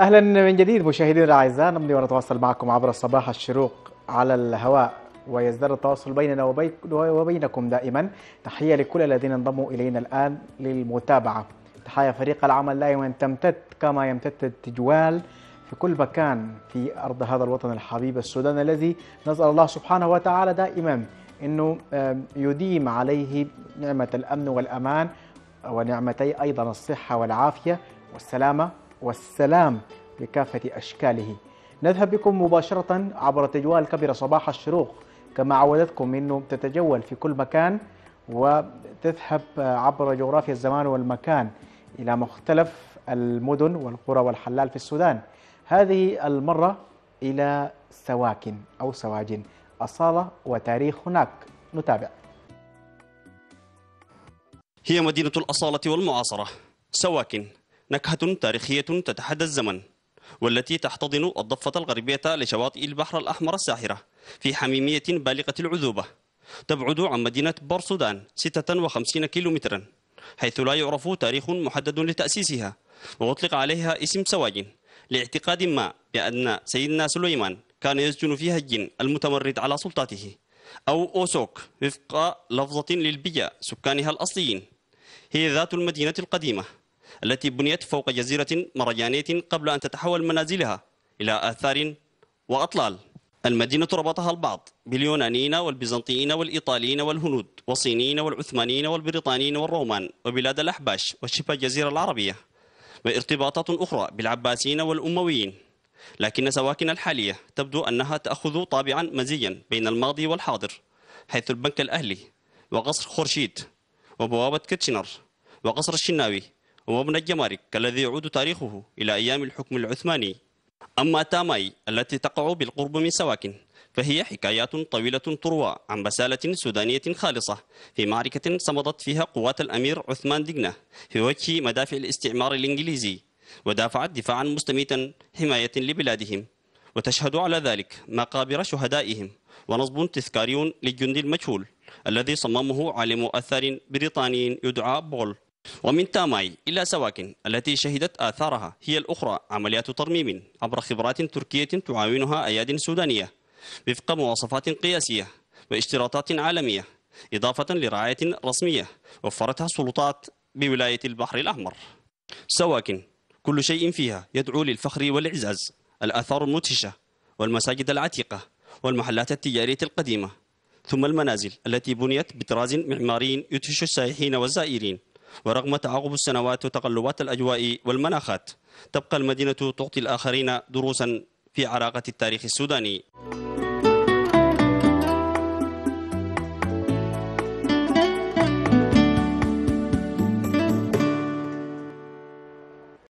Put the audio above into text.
اهلا من جديد مشاهدينا الاعزاء نمضي ونتواصل معكم عبر صباح الشروق على الهواء ويزداد التواصل بيننا وبينكم دائما تحيه لكل الذين انضموا الينا الان للمتابعه تحيا فريق العمل دائما تمتد كما يمتد التجوال في كل مكان في ارض هذا الوطن الحبيب السودان الذي نسال الله سبحانه وتعالى دائما انه يديم عليه نعمه الامن والامان ونعمتي ايضا الصحه والعافيه والسلامه والسلام بكافة أشكاله نذهب بكم مباشرة عبر تجوال كبيرة صباح الشروق كما عودتكم أنه تتجول في كل مكان وتذهب عبر جغرافيا الزمان والمكان إلى مختلف المدن والقرى والحلال في السودان هذه المرة إلى سواكن أو سواجن أصالة وتاريخ هناك نتابع هي مدينة الأصالة والمعاصرة سواكن نكهة تاريخية تتحدى الزمن والتي تحتضن الضفة الغربية لشواطئ البحر الأحمر الساحرة في حميمية بالغة العذوبة تبعد عن مدينة بورسودان 56 كيلومترا حيث لا يعرف تاريخ محدد لتأسيسها وأطلق عليها اسم سواجن لاعتقاد ما بأن سيدنا سليمان كان يسجن فيها الجن المتمرد على سلطاته أو أوسوك وفق لفظة للبيا سكانها الأصليين هي ذات المدينة القديمة التي بنيت فوق جزيرة مرجانية قبل أن تتحول منازلها إلى آثار وأطلال المدينة ربطها البعض باليونانيين والبيزنطيين والإيطاليين والهنود والصينيين والعثمانيين والبريطانيين والرومان وبلاد الأحباش وشبه الجزيرة العربية وارتباطات أخرى بالعباسيين والأمويين لكن سواكن الحالية تبدو أنها تأخذ طابعا مزيا بين الماضي والحاضر حيث البنك الأهلي وقصر خورشيد وبوابة كتشنر وقصر الشناوي وابن الجمارك الذي يعود تاريخه إلى أيام الحكم العثماني أما تاماي التي تقع بالقرب من سواكن فهي حكايات طويلة تروى عن بسالة سودانية خالصة في معركة صمدت فيها قوات الأمير عثمان دقنة في وجه مدافع الاستعمار الإنجليزي ودافعت دفاعا مستميتا حماية لبلادهم وتشهد على ذلك مقابر شهدائهم ونصب تذكاري للجند المجهول الذي صممه عالم أثر بريطاني يدعى بول ومن تاماي إلى سواكن التي شهدت آثارها هي الأخرى عمليات ترميم عبر خبرات تركية تعاونها أياد سودانية وفق مواصفات قياسية واشتراطات عالمية إضافة لرعاية رسمية وفرتها السلطات بولاية البحر الأحمر سواكن كل شيء فيها يدعو للفخر والإعزاز الآثار المدهشة والمساجد العتيقة والمحلات التجارية القديمة ثم المنازل التي بنيت بطراز معماري يدهش السائحين والزائرين ورغم تعاقب السنوات وتقلبات الأجواء والمناخات تبقى المدينة تعطي الآخرين دروسا في عراقة التاريخ السوداني